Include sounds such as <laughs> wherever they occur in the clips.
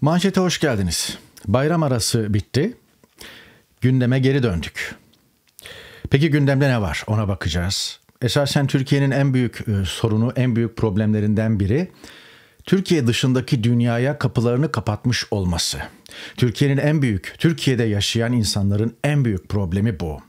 Manşete hoş geldiniz. Bayram arası bitti. Gündeme geri döndük. Peki gündemde ne var? Ona bakacağız. Esasen Türkiye'nin en büyük e, sorunu, en büyük problemlerinden biri Türkiye dışındaki dünyaya kapılarını kapatmış olması. Türkiye'nin en büyük, Türkiye'de yaşayan insanların en büyük problemi bu.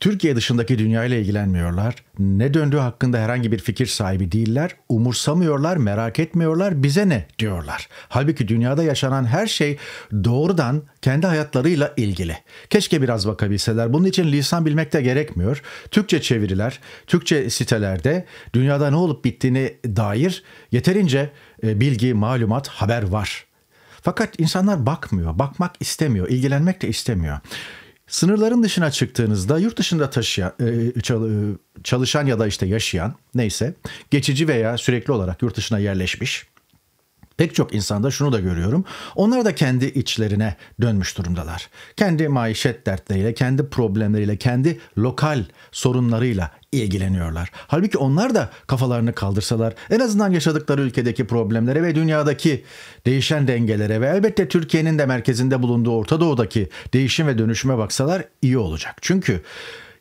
Türkiye dışındaki dünyayla ilgilenmiyorlar. Ne döndüğü hakkında herhangi bir fikir sahibi değiller. Umursamıyorlar, merak etmiyorlar. Bize ne diyorlar. Halbuki dünyada yaşanan her şey doğrudan kendi hayatlarıyla ilgili. Keşke biraz bakabilseler. Bunun için lisan bilmek de gerekmiyor. Türkçe çeviriler, Türkçe sitelerde dünyada ne olup bittiğini dair yeterince e, bilgi, malumat, haber var. Fakat insanlar bakmıyor, bakmak istemiyor, ilgilenmek de istemiyor. Sınırların dışına çıktığınızda yurt dışında taşıyan, e, e, çalışan ya da işte yaşayan neyse geçici veya sürekli olarak yurt dışına yerleşmiş Pek çok insanda şunu da görüyorum. Onlar da kendi içlerine dönmüş durumdalar. Kendi maişet dertleriyle, kendi problemleriyle, kendi lokal sorunlarıyla ilgileniyorlar. Halbuki onlar da kafalarını kaldırsalar en azından yaşadıkları ülkedeki problemlere ve dünyadaki değişen dengelere ve elbette Türkiye'nin de merkezinde bulunduğu Orta Doğu'daki değişim ve dönüşüme baksalar iyi olacak. Çünkü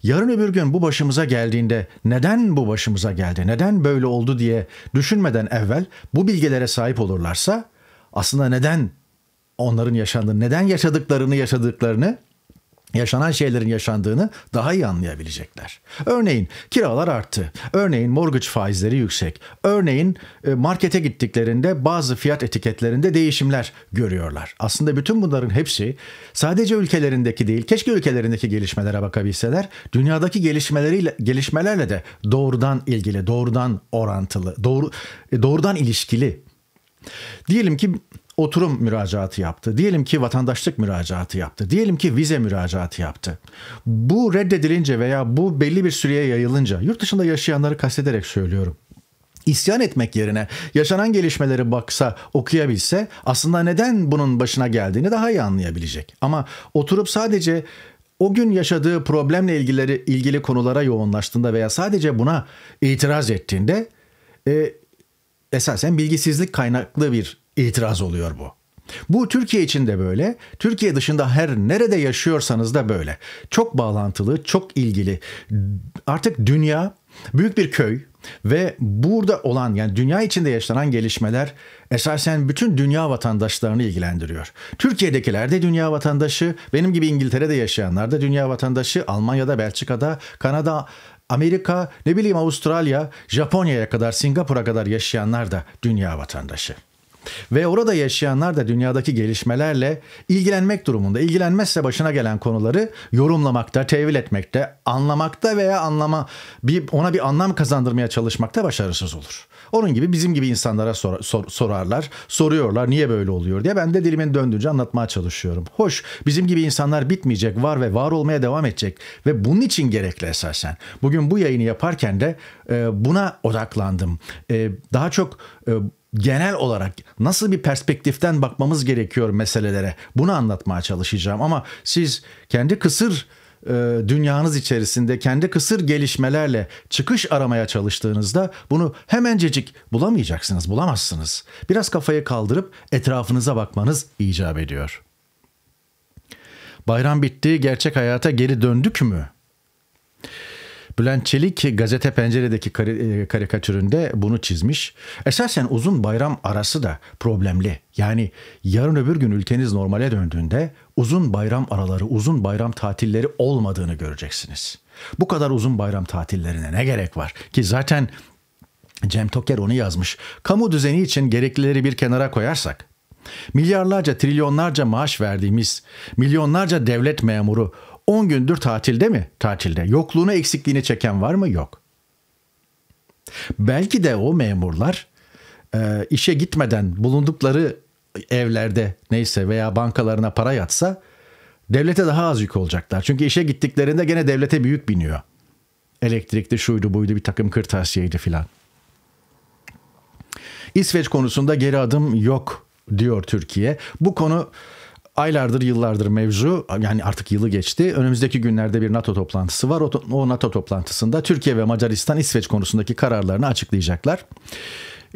yarın öbür gün bu başımıza geldiğinde neden bu başımıza geldi, neden böyle oldu diye düşünmeden evvel bu bilgilere sahip olurlarsa aslında neden onların yaşandığı, neden yaşadıklarını yaşadıklarını yaşanan şeylerin yaşandığını daha iyi anlayabilecekler. Örneğin kiralar arttı. Örneğin mortgage faizleri yüksek. Örneğin e, markete gittiklerinde bazı fiyat etiketlerinde değişimler görüyorlar. Aslında bütün bunların hepsi sadece ülkelerindeki değil, keşke ülkelerindeki gelişmelere bakabilseler, dünyadaki gelişmeleriyle gelişmelerle de doğrudan ilgili, doğrudan orantılı, doğru e, doğrudan ilişkili. Diyelim ki oturum müracaatı yaptı. Diyelim ki vatandaşlık müracaatı yaptı. Diyelim ki vize müracaatı yaptı. Bu reddedilince veya bu belli bir süreye yayılınca yurt dışında yaşayanları kastederek söylüyorum isyan etmek yerine yaşanan gelişmeleri baksa, okuyabilse aslında neden bunun başına geldiğini daha iyi anlayabilecek. Ama oturup sadece o gün yaşadığı problemle ilgili, ilgili konulara yoğunlaştığında veya sadece buna itiraz ettiğinde e, esasen bilgisizlik kaynaklı bir itiraz oluyor bu. Bu Türkiye için de böyle, Türkiye dışında her nerede yaşıyorsanız da böyle. Çok bağlantılı, çok ilgili. Artık dünya büyük bir köy ve burada olan yani dünya içinde yaşanan gelişmeler esasen bütün dünya vatandaşlarını ilgilendiriyor. Türkiye'dekiler de dünya vatandaşı, benim gibi İngiltere'de yaşayanlar da dünya vatandaşı, Almanya'da, Belçika'da, Kanada, Amerika, ne bileyim Avustralya, Japonya'ya kadar, Singapur'a kadar yaşayanlar da dünya vatandaşı. Ve orada yaşayanlar da dünyadaki gelişmelerle ilgilenmek durumunda. İlgilenmezse başına gelen konuları yorumlamakta, tevil etmekte, anlamakta veya anlama bir ona bir anlam kazandırmaya çalışmakta başarısız olur. Onun gibi bizim gibi insanlara sor, sor, sorarlar, soruyorlar niye böyle oluyor diye. Ben de dilimin döndüğünce anlatmaya çalışıyorum. Hoş, bizim gibi insanlar bitmeyecek, var ve var olmaya devam edecek ve bunun için gerekli esasen. Bugün bu yayını yaparken de e, buna odaklandım. E, daha çok e, genel olarak nasıl bir perspektiften bakmamız gerekiyor meselelere bunu anlatmaya çalışacağım ama siz kendi kısır e, dünyanız içerisinde kendi kısır gelişmelerle çıkış aramaya çalıştığınızda bunu hemencecik bulamayacaksınız, bulamazsınız. Biraz kafayı kaldırıp etrafınıza bakmanız icap ediyor. Bayram bitti, gerçek hayata geri döndük mü? Bülent Çelik gazete penceredeki e, karikatüründe bunu çizmiş. Esasen uzun bayram arası da problemli. Yani yarın öbür gün ülkeniz normale döndüğünde uzun bayram araları, uzun bayram tatilleri olmadığını göreceksiniz. Bu kadar uzun bayram tatillerine ne gerek var? Ki zaten Cem Toker onu yazmış. Kamu düzeni için gereklileri bir kenara koyarsak Milyarlarca, trilyonlarca maaş verdiğimiz, milyonlarca devlet memuru, 10 gündür tatilde mi? Tatilde. Yokluğunu eksikliğini çeken var mı? Yok. Belki de o memurlar e, işe gitmeden bulundukları evlerde neyse veya bankalarına para yatsa devlete daha az yük olacaklar. Çünkü işe gittiklerinde gene devlete büyük biniyor. Elektrikli şuydu buydu bir takım kırtasiyeydi filan. İsveç konusunda geri adım yok diyor Türkiye. Bu konu aylardır yıllardır mevzu yani artık yılı geçti. Önümüzdeki günlerde bir NATO toplantısı var. O, NATO toplantısında Türkiye ve Macaristan İsveç konusundaki kararlarını açıklayacaklar.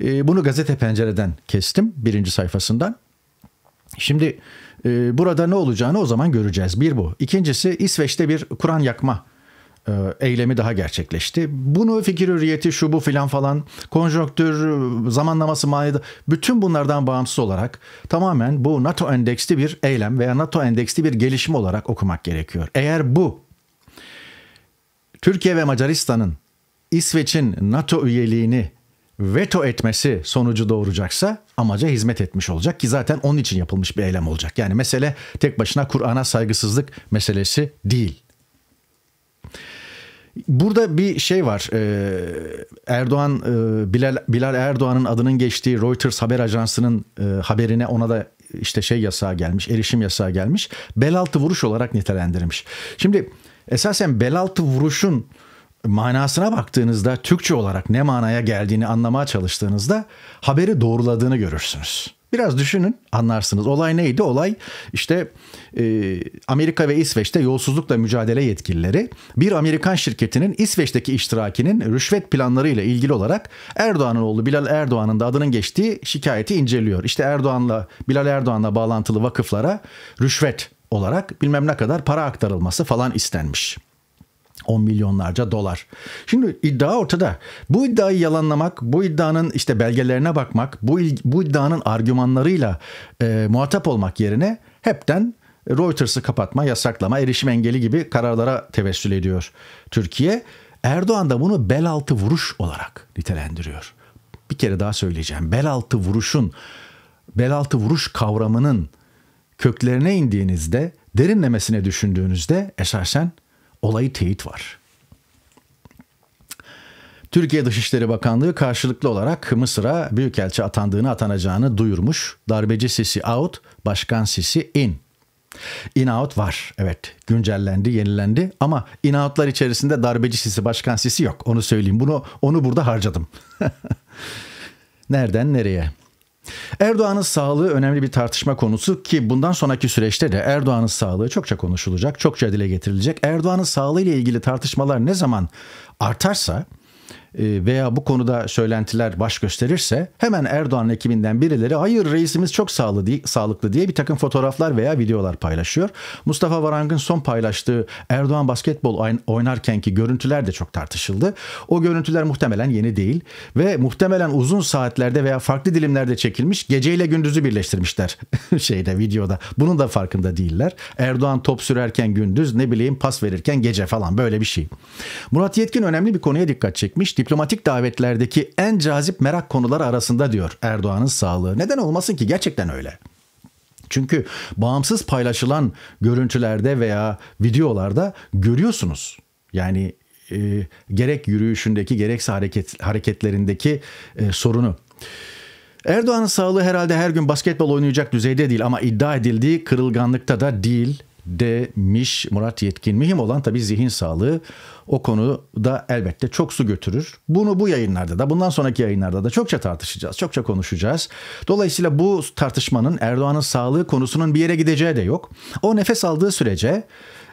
Ee, bunu gazete pencereden kestim birinci sayfasından. Şimdi e, burada ne olacağını o zaman göreceğiz. Bir bu. İkincisi İsveç'te bir Kur'an yakma e, eylemi daha gerçekleşti. Bunu fikir hürriyeti şu bu filan falan konjonktür zamanlaması manada bütün bunlardan bağımsız olarak tamamen bu NATO endeksli bir eylem veya NATO endeksli bir gelişme olarak okumak gerekiyor. Eğer bu Türkiye ve Macaristan'ın İsveç'in NATO üyeliğini veto etmesi sonucu doğuracaksa amaca hizmet etmiş olacak ki zaten onun için yapılmış bir eylem olacak. Yani mesele tek başına Kur'an'a saygısızlık meselesi değil. Burada bir şey var. Ee, Erdoğan e, Bilal, Bilal Erdoğan'ın adının geçtiği Reuters haber ajansının e, haberine ona da işte şey yasağı gelmiş, erişim yasağı gelmiş. Belaltı vuruş olarak nitelendirilmiş. Şimdi esasen belaltı vuruşun manasına baktığınızda Türkçe olarak ne manaya geldiğini anlamaya çalıştığınızda haberi doğruladığını görürsünüz. Biraz düşünün anlarsınız. Olay neydi? Olay işte e, Amerika ve İsveç'te yolsuzlukla mücadele yetkilileri bir Amerikan şirketinin İsveç'teki iştirakinin rüşvet planlarıyla ilgili olarak Erdoğan'ın oğlu Bilal Erdoğan'ın da adının geçtiği şikayeti inceliyor. İşte Erdoğan'la Bilal Erdoğan'la bağlantılı vakıflara rüşvet olarak bilmem ne kadar para aktarılması falan istenmiş. 10 milyonlarca dolar. Şimdi iddia ortada. Bu iddiayı yalanlamak, bu iddianın işte belgelerine bakmak, bu, bu iddianın argümanlarıyla e, muhatap olmak yerine hepten Reuters'ı kapatma, yasaklama, erişim engeli gibi kararlara tevessül ediyor Türkiye. Erdoğan da bunu bel altı vuruş olarak nitelendiriyor. Bir kere daha söyleyeceğim. Bel altı vuruşun, bel altı vuruş kavramının köklerine indiğinizde, derinlemesine düşündüğünüzde esasen olayı teyit var. Türkiye Dışişleri Bakanlığı karşılıklı olarak Mısır'a büyükelçi atandığını atanacağını duyurmuş. Darbeci Sisi out, Başkan Sisi in. In out var. Evet güncellendi, yenilendi ama in out'lar içerisinde darbeci Sisi, Başkan Sisi yok. Onu söyleyeyim. Bunu onu burada harcadım. <laughs> Nereden nereye? Erdoğan'ın sağlığı önemli bir tartışma konusu ki bundan sonraki süreçte de Erdoğan'ın sağlığı çokça konuşulacak, çokça dile getirilecek. Erdoğan'ın sağlığı ile ilgili tartışmalar ne zaman artarsa ee, veya bu konuda söylentiler baş gösterirse hemen Erdoğan ekibinden birileri hayır reisimiz çok sağlı değil, sağlıklı diye bir takım fotoğraflar veya videolar paylaşıyor. Mustafa Varankın son paylaştığı Erdoğan basketbol oynarkenki görüntüler de çok tartışıldı. O görüntüler muhtemelen yeni değil ve muhtemelen uzun saatlerde veya farklı dilimlerde çekilmiş geceyle gündüzü birleştirmişler <laughs> şeyde videoda. Bunun da farkında değiller. Erdoğan top sürerken gündüz ne bileyim pas verirken gece falan böyle bir şey. Murat Yetkin önemli bir konuya dikkat çekmiş diplomatik davetlerdeki en cazip merak konuları arasında diyor Erdoğan'ın sağlığı. Neden olmasın ki gerçekten öyle. Çünkü bağımsız paylaşılan görüntülerde veya videolarda görüyorsunuz. Yani e, gerek yürüyüşündeki gerekse hareket hareketlerindeki e, sorunu. Erdoğan'ın sağlığı herhalde her gün basketbol oynayacak düzeyde değil ama iddia edildiği kırılganlıkta da değil demiş Murat Yetkin. Mühim olan tabii zihin sağlığı. O konuda elbette çok su götürür. Bunu bu yayınlarda da bundan sonraki yayınlarda da çokça tartışacağız, çokça konuşacağız. Dolayısıyla bu tartışmanın Erdoğan'ın sağlığı konusunun bir yere gideceği de yok. O nefes aldığı sürece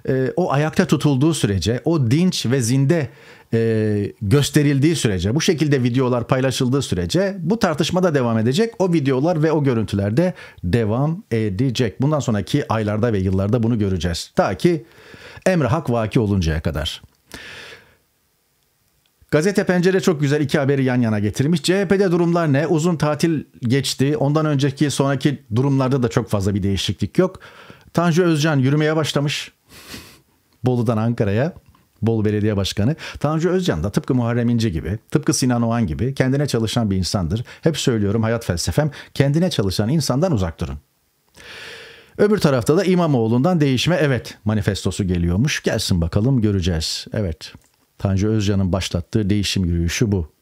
e, o ayakta tutulduğu sürece, o dinç ve zinde e, gösterildiği sürece, bu şekilde videolar paylaşıldığı sürece bu tartışma da devam edecek. O videolar ve o görüntüler de devam edecek. Bundan sonraki aylarda ve yıllarda bunu göreceğiz. Ta ki Emre Hak vaki oluncaya kadar. Gazete Pencere çok güzel iki haberi yan yana getirmiş. CHP'de durumlar ne? Uzun tatil geçti. Ondan önceki sonraki durumlarda da çok fazla bir değişiklik yok. Tanju Özcan yürümeye başlamış. Bolu'dan Ankara'ya Bolu Belediye Başkanı. Tanju Özcan da tıpkı Muharrem İnce gibi, tıpkı Sinan Oğan gibi kendine çalışan bir insandır. Hep söylüyorum hayat felsefem kendine çalışan insandan uzak durun. Öbür tarafta da İmamoğlu'ndan değişme evet manifestosu geliyormuş. Gelsin bakalım göreceğiz. Evet. Tanju Özcan'ın başlattığı değişim yürüyüşü bu.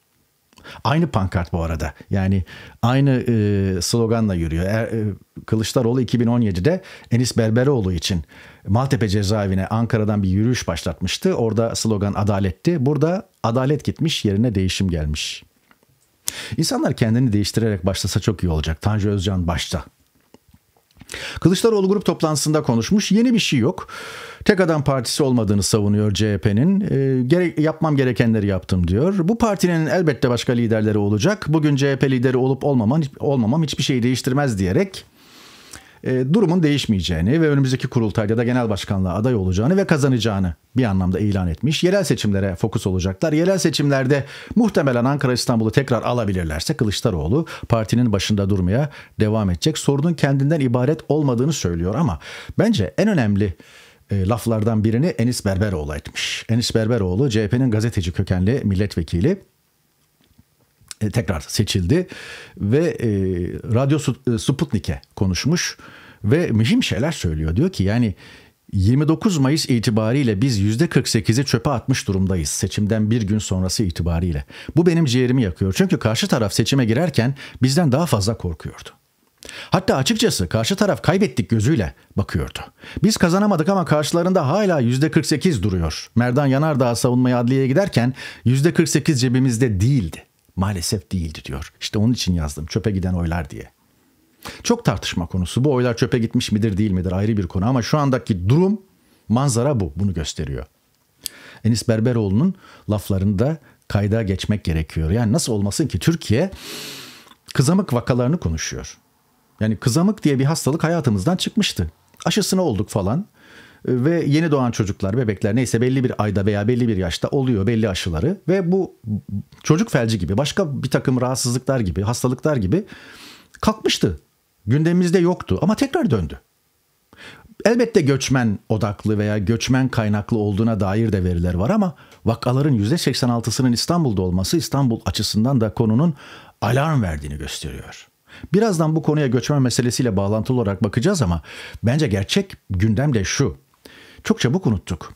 Aynı pankart bu arada. Yani aynı e, sloganla yürüyor. Er, e, Kılıçdaroğlu 2017'de Enis Berberoğlu için Maltepe cezaevine Ankara'dan bir yürüyüş başlatmıştı. Orada slogan adaletti. Burada adalet gitmiş yerine değişim gelmiş. İnsanlar kendini değiştirerek başlasa çok iyi olacak. Tanju Özcan başta. Kılıçdaroğlu grup toplantısında konuşmuş. Yeni bir şey yok. Tek adam partisi olmadığını savunuyor CHP'nin. E, ee, gere- yapmam gerekenleri yaptım diyor. Bu partinin elbette başka liderleri olacak. Bugün CHP lideri olup olmaman, olmamam hiçbir şeyi değiştirmez diyerek e, durumun değişmeyeceğini ve önümüzdeki kurultayda da genel başkanlığa aday olacağını ve kazanacağını bir anlamda ilan etmiş. Yerel seçimlere fokus olacaklar. Yerel seçimlerde muhtemelen Ankara İstanbul'u tekrar alabilirlerse Kılıçdaroğlu partinin başında durmaya devam edecek. Sorunun kendinden ibaret olmadığını söylüyor ama bence en önemli e, laflardan birini Enis Berberoğlu etmiş. Enis Berberoğlu CHP'nin gazeteci kökenli milletvekili e, tekrar seçildi ve e, Radyo e, Sputnik'e konuşmuş ve mühim şeyler söylüyor. Diyor ki yani 29 Mayıs itibariyle biz %48'i çöpe atmış durumdayız seçimden bir gün sonrası itibariyle. Bu benim ciğerimi yakıyor çünkü karşı taraf seçime girerken bizden daha fazla korkuyordu. Hatta açıkçası karşı taraf kaybettik gözüyle bakıyordu. Biz kazanamadık ama karşılarında hala %48 duruyor. Merdan Yanardağ savunmaya adliyeye giderken %48 cebimizde değildi. Maalesef değildi diyor. İşte onun için yazdım çöpe giden oylar diye. Çok tartışma konusu. Bu oylar çöpe gitmiş midir değil midir ayrı bir konu ama şu andaki durum manzara bu. Bunu gösteriyor. Enis Berberoğlu'nun laflarında kayda geçmek gerekiyor. Yani nasıl olmasın ki Türkiye kızamık vakalarını konuşuyor. Yani kızamık diye bir hastalık hayatımızdan çıkmıştı. Aşısına olduk falan ve yeni doğan çocuklar, bebekler neyse belli bir ayda veya belli bir yaşta oluyor belli aşıları ve bu çocuk felci gibi başka bir takım rahatsızlıklar gibi, hastalıklar gibi kalkmıştı. Gündemimizde yoktu ama tekrar döndü. Elbette göçmen odaklı veya göçmen kaynaklı olduğuna dair de veriler var ama vakaların %86'sının İstanbul'da olması İstanbul açısından da konunun alarm verdiğini gösteriyor. Birazdan bu konuya göçmen meselesiyle bağlantılı olarak bakacağız ama bence gerçek gündem de şu çok çabuk unuttuk.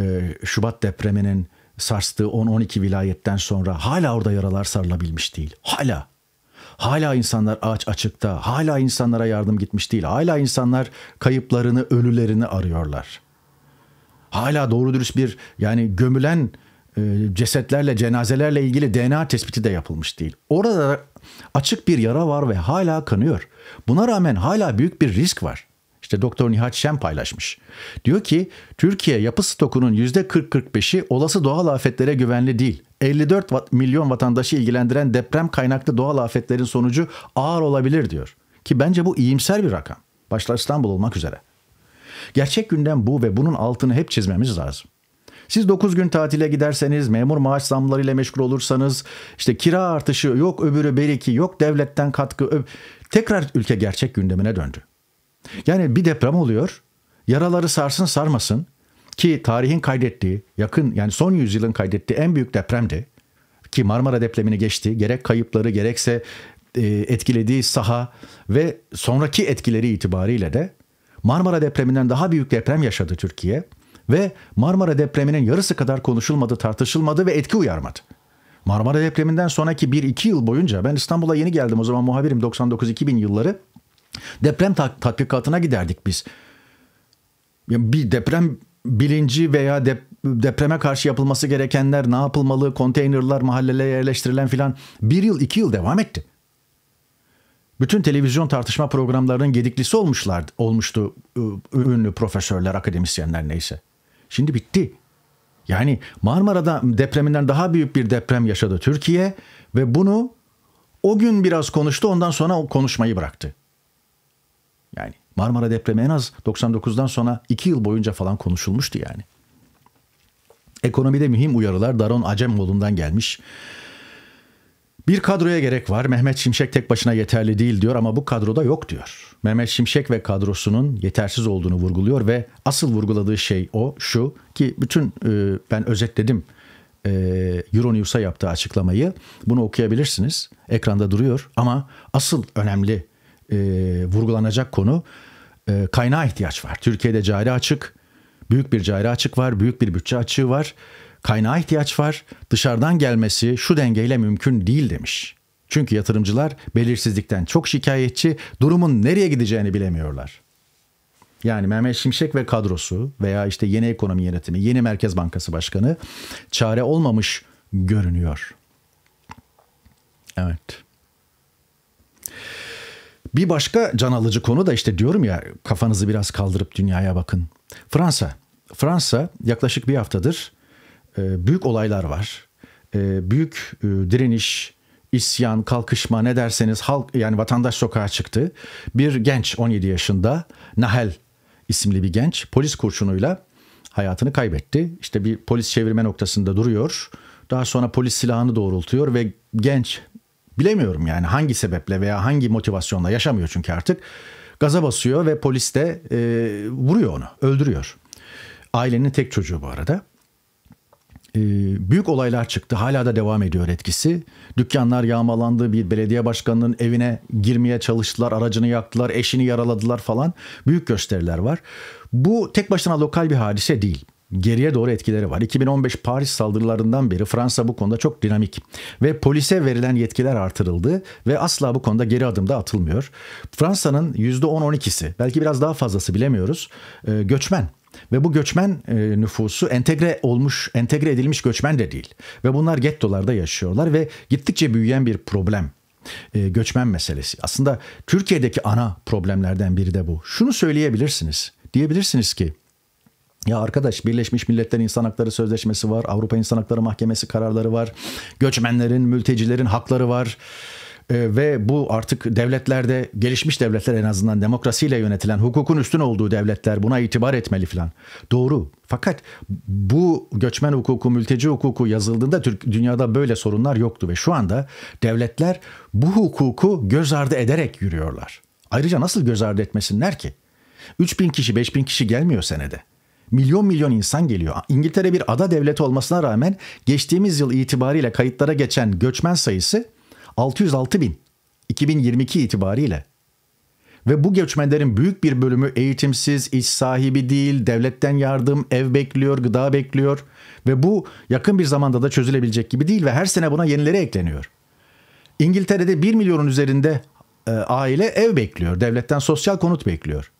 Ee, Şubat depreminin sarstığı 10-12 vilayetten sonra hala orada yaralar sarılabilmiş değil. Hala. Hala insanlar ağaç açıkta, hala insanlara yardım gitmiş değil. Hala insanlar kayıplarını, ölülerini arıyorlar. Hala doğru dürüst bir yani gömülen e, cesetlerle, cenazelerle ilgili DNA tespiti de yapılmış değil. Orada açık bir yara var ve hala kanıyor. Buna rağmen hala büyük bir risk var. İşte Doktor Nihat Şen paylaşmış. Diyor ki Türkiye yapı stokunun %40-45'i olası doğal afetlere güvenli değil. 54 milyon vatandaşı ilgilendiren deprem kaynaklı doğal afetlerin sonucu ağır olabilir diyor. Ki bence bu iyimser bir rakam. Başla İstanbul olmak üzere. Gerçek gündem bu ve bunun altını hep çizmemiz lazım. Siz 9 gün tatile giderseniz, memur maaş zamlarıyla meşgul olursanız, işte kira artışı, yok öbürü beriki, yok devletten katkı, tekrar ülke gerçek gündemine döndü. Yani bir deprem oluyor. Yaraları sarsın sarmasın ki tarihin kaydettiği yakın yani son yüzyılın kaydettiği en büyük depremdi. Ki Marmara depremini geçti. Gerek kayıpları gerekse e, etkilediği saha ve sonraki etkileri itibariyle de Marmara depreminden daha büyük deprem yaşadı Türkiye ve Marmara depreminin yarısı kadar konuşulmadı, tartışılmadı ve etki uyarmadı. Marmara depreminden sonraki 1-2 yıl boyunca ben İstanbul'a yeni geldim o zaman muhabirim 99-2000 yılları Deprem tatbikatına giderdik biz. Bir deprem bilinci veya dep depreme karşı yapılması gerekenler ne yapılmalı, konteynerlar mahallelere yerleştirilen filan bir yıl iki yıl devam etti. Bütün televizyon tartışma programlarının gediklisi olmuşlardı, olmuştu ünlü profesörler, akademisyenler neyse. Şimdi bitti. Yani Marmara'da depreminden daha büyük bir deprem yaşadı Türkiye ve bunu o gün biraz konuştu ondan sonra konuşmayı bıraktı. Marmara depremi en az 99'dan sonra 2 yıl boyunca falan konuşulmuştu yani. Ekonomide mühim uyarılar Daron Acemoğlu'ndan gelmiş. Bir kadroya gerek var. Mehmet Şimşek tek başına yeterli değil diyor ama bu kadroda yok diyor. Mehmet Şimşek ve kadrosunun yetersiz olduğunu vurguluyor ve asıl vurguladığı şey o şu ki bütün e, ben özetledim e, Euronews'a yaptığı açıklamayı. Bunu okuyabilirsiniz. Ekranda duruyor ama asıl önemli e, vurgulanacak konu e, kaynağa ihtiyaç var. Türkiye'de cari açık, büyük bir cari açık var, büyük bir bütçe açığı var. Kaynağa ihtiyaç var. Dışarıdan gelmesi şu dengeyle mümkün değil demiş. Çünkü yatırımcılar belirsizlikten çok şikayetçi, durumun nereye gideceğini bilemiyorlar. Yani Mehmet Şimşek ve kadrosu veya işte yeni ekonomi yönetimi, yeni Merkez Bankası Başkanı çare olmamış görünüyor. Evet. Bir başka can alıcı konu da işte diyorum ya kafanızı biraz kaldırıp dünyaya bakın. Fransa. Fransa yaklaşık bir haftadır e, büyük olaylar var. E, büyük e, direniş, isyan, kalkışma ne derseniz halk yani vatandaş sokağa çıktı. Bir genç 17 yaşında Nahel isimli bir genç polis kurşunuyla hayatını kaybetti. İşte bir polis çevirme noktasında duruyor. Daha sonra polis silahını doğrultuyor ve genç Bilemiyorum yani hangi sebeple veya hangi motivasyonla yaşamıyor çünkü artık. Gaza basıyor ve polis de e, vuruyor onu, öldürüyor. Ailenin tek çocuğu bu arada. E, büyük olaylar çıktı. Hala da devam ediyor etkisi. Dükkanlar yağmalandı. Bir belediye başkanının evine girmeye çalıştılar. Aracını yaktılar. Eşini yaraladılar falan. Büyük gösteriler var. Bu tek başına lokal bir hadise değil geriye doğru etkileri var. 2015 Paris saldırılarından beri Fransa bu konuda çok dinamik ve polise verilen yetkiler artırıldı ve asla bu konuda geri adımda atılmıyor. Fransa'nın %10-12'si belki biraz daha fazlası bilemiyoruz e, göçmen ve bu göçmen e, nüfusu entegre olmuş, entegre edilmiş göçmen de değil. Ve bunlar gettolarda yaşıyorlar ve gittikçe büyüyen bir problem e, göçmen meselesi. Aslında Türkiye'deki ana problemlerden biri de bu. Şunu söyleyebilirsiniz. Diyebilirsiniz ki ya arkadaş Birleşmiş Milletler İnsan Hakları Sözleşmesi var, Avrupa İnsan Hakları Mahkemesi kararları var, göçmenlerin, mültecilerin hakları var. Ee, ve bu artık devletlerde gelişmiş devletler en azından demokrasiyle yönetilen hukukun üstün olduğu devletler buna itibar etmeli filan. Doğru. Fakat bu göçmen hukuku, mülteci hukuku yazıldığında Türk dünyada böyle sorunlar yoktu ve şu anda devletler bu hukuku göz ardı ederek yürüyorlar. Ayrıca nasıl göz ardı etmesinler ki? 3000 kişi, 5000 kişi gelmiyor senede. Milyon milyon insan geliyor. İngiltere bir ada devlet olmasına rağmen geçtiğimiz yıl itibariyle kayıtlara geçen göçmen sayısı 606 bin 2022 itibariyle. Ve bu göçmenlerin büyük bir bölümü eğitimsiz, iş sahibi değil, devletten yardım, ev bekliyor, gıda bekliyor ve bu yakın bir zamanda da çözülebilecek gibi değil ve her sene buna yenileri ekleniyor. İngiltere'de 1 milyonun üzerinde e, aile ev bekliyor, devletten sosyal konut bekliyor.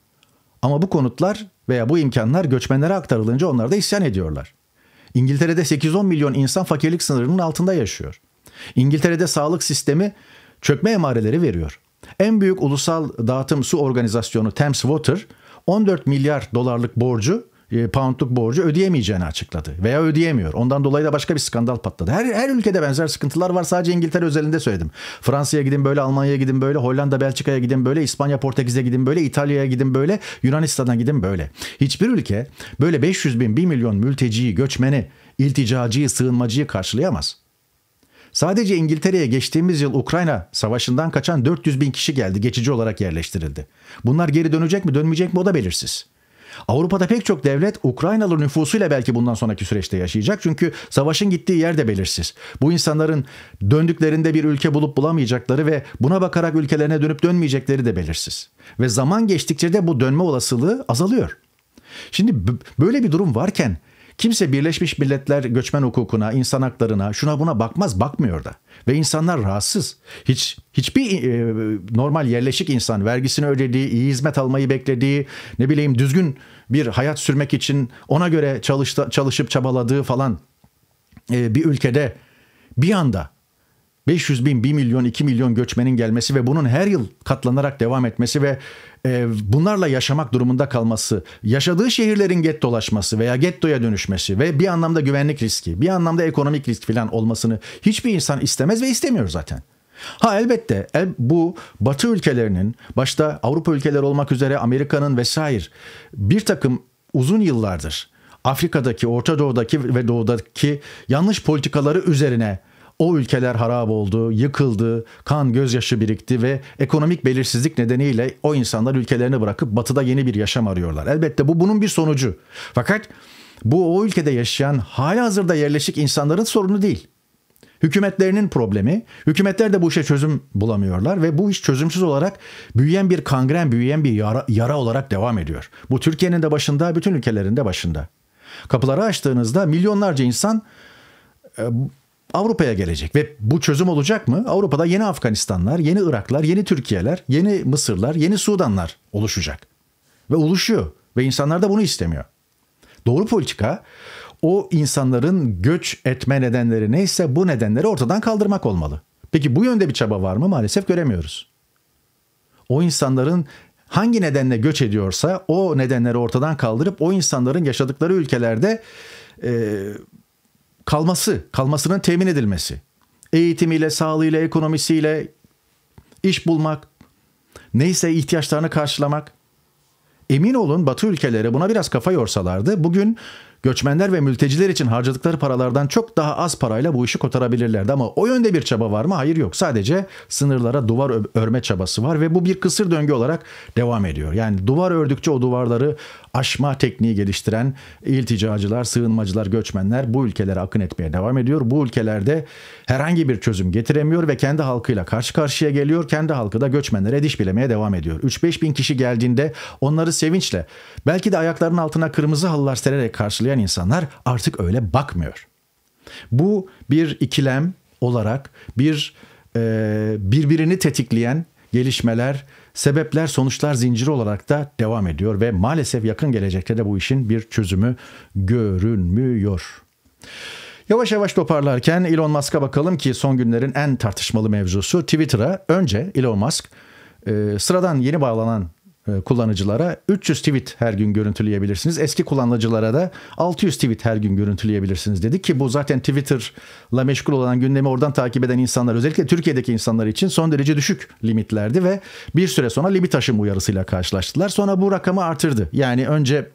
Ama bu konutlar veya bu imkanlar göçmenlere aktarılınca onlar da isyan ediyorlar. İngiltere'de 8-10 milyon insan fakirlik sınırının altında yaşıyor. İngiltere'de sağlık sistemi çökme emareleri veriyor. En büyük ulusal dağıtım su organizasyonu Thames Water 14 milyar dolarlık borcu e, poundluk borcu ödeyemeyeceğini açıkladı veya ödeyemiyor. Ondan dolayı da başka bir skandal patladı. Her, her ülkede benzer sıkıntılar var sadece İngiltere özelinde söyledim. Fransa'ya gidin böyle, Almanya'ya gidin böyle, Hollanda, Belçika'ya gidin böyle, İspanya, Portekiz'e gidin böyle, İtalya'ya gidin böyle, Yunanistan'a gidin böyle. Hiçbir ülke böyle 500 bin, 1 milyon mülteciyi, göçmeni, ilticacıyı, sığınmacıyı karşılayamaz. Sadece İngiltere'ye geçtiğimiz yıl Ukrayna savaşından kaçan 400 bin kişi geldi geçici olarak yerleştirildi. Bunlar geri dönecek mi dönmeyecek mi o da belirsiz. Avrupa'da pek çok devlet Ukraynalı nüfusuyla belki bundan sonraki süreçte yaşayacak. Çünkü savaşın gittiği yer de belirsiz. Bu insanların döndüklerinde bir ülke bulup bulamayacakları ve buna bakarak ülkelerine dönüp dönmeyecekleri de belirsiz. Ve zaman geçtikçe de bu dönme olasılığı azalıyor. Şimdi böyle bir durum varken Kimse Birleşmiş Milletler göçmen hukukuna, insan haklarına, şuna buna bakmaz, bakmıyor da. Ve insanlar rahatsız. Hiç hiçbir e, normal yerleşik insan vergisini ödediği, iyi hizmet almayı beklediği, ne bileyim düzgün bir hayat sürmek için ona göre çalışta, çalışıp çabaladığı falan e, bir ülkede bir anda 500 bin, 1 milyon, 2 milyon göçmenin gelmesi ve bunun her yıl katlanarak devam etmesi ve e, bunlarla yaşamak durumunda kalması, yaşadığı şehirlerin gettolaşması veya gettoya dönüşmesi ve bir anlamda güvenlik riski, bir anlamda ekonomik risk falan olmasını hiçbir insan istemez ve istemiyor zaten. Ha elbette el, bu Batı ülkelerinin başta Avrupa ülkeleri olmak üzere Amerika'nın vesaire bir takım uzun yıllardır Afrika'daki, Orta Doğu'daki ve Doğu'daki yanlış politikaları üzerine o ülkeler harap oldu, yıkıldı, kan gözyaşı birikti ve ekonomik belirsizlik nedeniyle o insanlar ülkelerini bırakıp batıda yeni bir yaşam arıyorlar. Elbette bu bunun bir sonucu. Fakat bu o ülkede yaşayan hala hazırda yerleşik insanların sorunu değil. Hükümetlerinin problemi. Hükümetler de bu işe çözüm bulamıyorlar ve bu iş çözümsüz olarak büyüyen bir kangren, büyüyen bir yara, yara olarak devam ediyor. Bu Türkiye'nin de başında, bütün ülkelerin de başında. Kapıları açtığınızda milyonlarca insan e, Avrupa'ya gelecek ve bu çözüm olacak mı? Avrupa'da yeni Afganistanlar, yeni Iraklar, yeni Türkiye'ler, yeni Mısırlar, yeni Sudanlar oluşacak. Ve oluşuyor ve insanlar da bunu istemiyor. Doğru politika o insanların göç etme nedenleri neyse bu nedenleri ortadan kaldırmak olmalı. Peki bu yönde bir çaba var mı? Maalesef göremiyoruz. O insanların hangi nedenle göç ediyorsa o nedenleri ortadan kaldırıp o insanların yaşadıkları ülkelerde e, kalması, kalmasının temin edilmesi. Eğitimiyle, sağlığıyla, ekonomisiyle iş bulmak, neyse ihtiyaçlarını karşılamak. Emin olun Batı ülkeleri buna biraz kafa yorsalardı bugün Göçmenler ve mülteciler için harcadıkları paralardan çok daha az parayla bu işi kotarabilirlerdi ama o yönde bir çaba var mı? Hayır yok. Sadece sınırlara duvar örme çabası var ve bu bir kısır döngü olarak devam ediyor. Yani duvar ördükçe o duvarları aşma tekniği geliştiren ilticacılar, sığınmacılar, göçmenler bu ülkelere akın etmeye devam ediyor. Bu ülkelerde herhangi bir çözüm getiremiyor ve kendi halkıyla karşı karşıya geliyor. Kendi halkı da göçmenlere diş bilemeye devam ediyor. 3-5 bin kişi geldiğinde onları sevinçle belki de ayaklarının altına kırmızı halılar sererek karşılayan gelen insanlar artık öyle bakmıyor. Bu bir ikilem olarak bir e, birbirini tetikleyen gelişmeler, sebepler, sonuçlar zinciri olarak da devam ediyor ve maalesef yakın gelecekte de bu işin bir çözümü görünmüyor. Yavaş yavaş toparlarken Elon Musk'a bakalım ki son günlerin en tartışmalı mevzusu Twitter'a önce Elon Musk e, sıradan yeni bağlanan e, kullanıcılara 300 tweet her gün görüntüleyebilirsiniz. Eski kullanıcılara da 600 tweet her gün görüntüleyebilirsiniz dedi ki bu zaten Twitter'la meşgul olan gündemi oradan takip eden insanlar özellikle Türkiye'deki insanlar için son derece düşük limitlerdi ve bir süre sonra limit aşımı uyarısıyla karşılaştılar. Sonra bu rakamı artırdı. Yani önce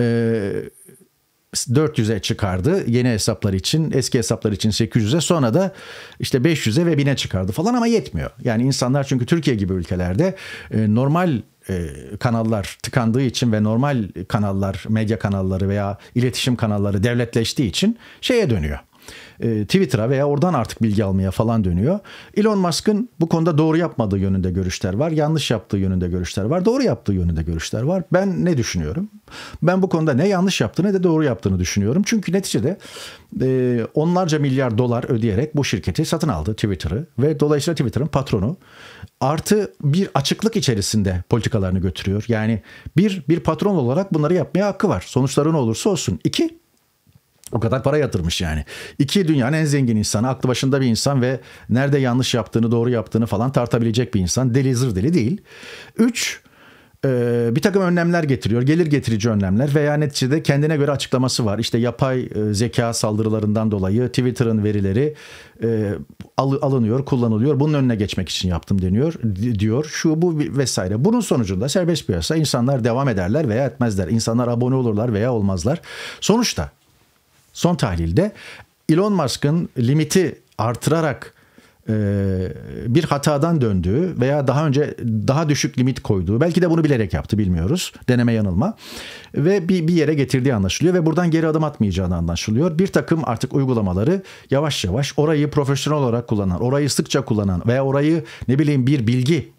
e, 400'e çıkardı yeni hesaplar için eski hesaplar için 800'e sonra da işte 500'e ve 1000'e çıkardı falan ama yetmiyor. Yani insanlar çünkü Türkiye gibi ülkelerde e, normal e, kanallar tıkandığı için ve normal kanallar medya kanalları veya iletişim kanalları devletleştiği için şeye dönüyor e, Twitter'a veya oradan artık bilgi almaya falan dönüyor. Elon Musk'ın bu konuda doğru yapmadığı yönünde görüşler var. Yanlış yaptığı yönünde görüşler var. Doğru yaptığı yönünde görüşler var. Ben ne düşünüyorum? Ben bu konuda ne yanlış yaptığını ne de doğru yaptığını düşünüyorum. Çünkü neticede e, onlarca milyar dolar ödeyerek bu şirketi satın aldı Twitter'ı ve dolayısıyla Twitter'ın patronu artı bir açıklık içerisinde politikalarını götürüyor. Yani bir bir patron olarak bunları yapmaya hakkı var. Sonuçları ne olursa olsun. İki o kadar para yatırmış yani. İki dünyanın en zengin insanı, aklı başında bir insan ve nerede yanlış yaptığını, doğru yaptığını falan tartabilecek bir insan. Deli zır deli değil. Üç, e, bir takım önlemler getiriyor. Gelir getirici önlemler veya neticede kendine göre açıklaması var. İşte yapay e, zeka saldırılarından dolayı Twitter'ın verileri e, alınıyor, kullanılıyor. Bunun önüne geçmek için yaptım deniyor diyor. Şu bu vesaire. Bunun sonucunda serbest piyasa insanlar devam ederler veya etmezler. İnsanlar abone olurlar veya olmazlar. Sonuçta Son tahlilde Elon Musk'ın limiti artırarak e, bir hatadan döndüğü veya daha önce daha düşük limit koyduğu belki de bunu bilerek yaptı bilmiyoruz deneme yanılma ve bir, bir yere getirdiği anlaşılıyor ve buradan geri adım atmayacağı anlaşılıyor. Bir takım artık uygulamaları yavaş yavaş orayı profesyonel olarak kullanan orayı sıkça kullanan veya orayı ne bileyim bir bilgi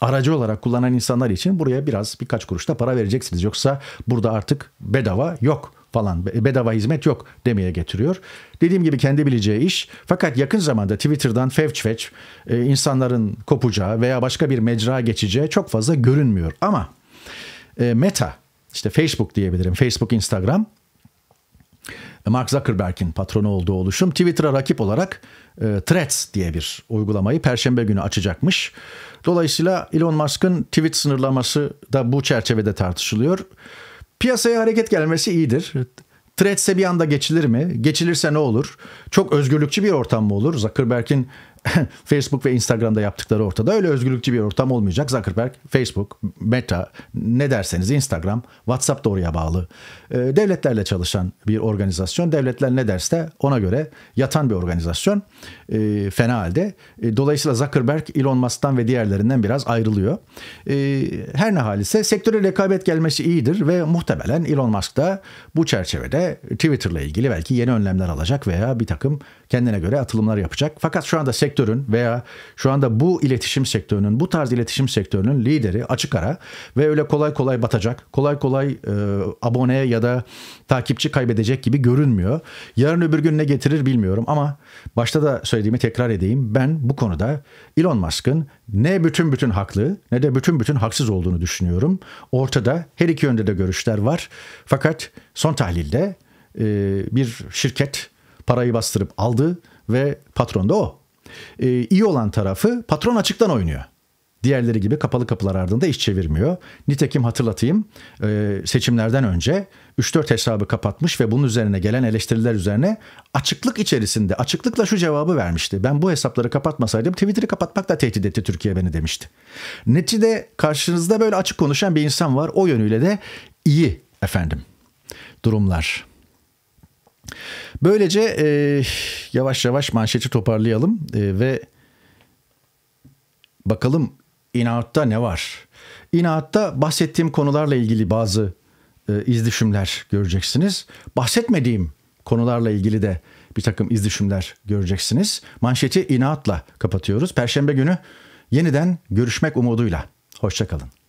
aracı olarak kullanan insanlar için buraya biraz birkaç kuruşta para vereceksiniz. Yoksa burada artık bedava yok falan bedava hizmet yok demeye getiriyor. Dediğim gibi kendi bileceği iş. Fakat yakın zamanda Twitter'dan fevç fevç e, insanların kopacağı veya başka bir mecra geçeceği çok fazla görünmüyor. Ama e, Meta işte Facebook diyebilirim. Facebook, Instagram e, Mark Zuckerberg'in patronu olduğu oluşum Twitter'a rakip olarak e, Threads diye bir uygulamayı perşembe günü açacakmış. Dolayısıyla Elon Musk'ın tweet sınırlaması da bu çerçevede tartışılıyor. Piyasaya hareket gelmesi iyidir. Threads'e bir anda geçilir mi? Geçilirse ne olur? Çok özgürlükçü bir ortam mı olur? Zuckerberg'in <laughs> Facebook ve Instagram'da yaptıkları ortada. Öyle özgürlükçü bir ortam olmayacak. Zuckerberg, Facebook, Meta ne derseniz Instagram, WhatsApp da oraya bağlı. E, devletlerle çalışan bir organizasyon. Devletler ne derse ona göre yatan bir organizasyon. E, fena halde. E, dolayısıyla Zuckerberg Elon Musk'tan ve diğerlerinden biraz ayrılıyor. E, her ne halise sektöre rekabet gelmesi iyidir ve muhtemelen Elon Musk da bu çerçevede Twitter'la ilgili belki yeni önlemler alacak veya bir takım kendine göre atılımlar yapacak. Fakat şu anda sektör sektörün veya şu anda bu iletişim sektörünün, bu tarz iletişim sektörünün lideri açık ara ve öyle kolay kolay batacak, kolay kolay e, abone ya da takipçi kaybedecek gibi görünmüyor. Yarın öbür gün ne getirir bilmiyorum ama başta da söylediğimi tekrar edeyim. Ben bu konuda Elon Musk'ın ne bütün bütün haklı ne de bütün bütün haksız olduğunu düşünüyorum. Ortada her iki yönde de görüşler var. Fakat son tahlilde e, bir şirket parayı bastırıp aldı ve patron da o e, iyi olan tarafı patron açıktan oynuyor. Diğerleri gibi kapalı kapılar ardında iş çevirmiyor. Nitekim hatırlatayım ee, seçimlerden önce 3-4 hesabı kapatmış ve bunun üzerine gelen eleştiriler üzerine açıklık içerisinde açıklıkla şu cevabı vermişti. Ben bu hesapları kapatmasaydım Twitter'ı kapatmak da tehdit etti Türkiye beni demişti. Neticede karşınızda böyle açık konuşan bir insan var. O yönüyle de iyi efendim durumlar. Böylece e, yavaş yavaş manşeti toparlayalım e, ve bakalım inaatta ne var? İnatta bahsettiğim konularla ilgili bazı e, izdüşümler göreceksiniz. Bahsetmediğim konularla ilgili de bir takım izdüşümler göreceksiniz. Manşeti inaatla kapatıyoruz. Perşembe günü yeniden görüşmek umuduyla. Hoşçakalın.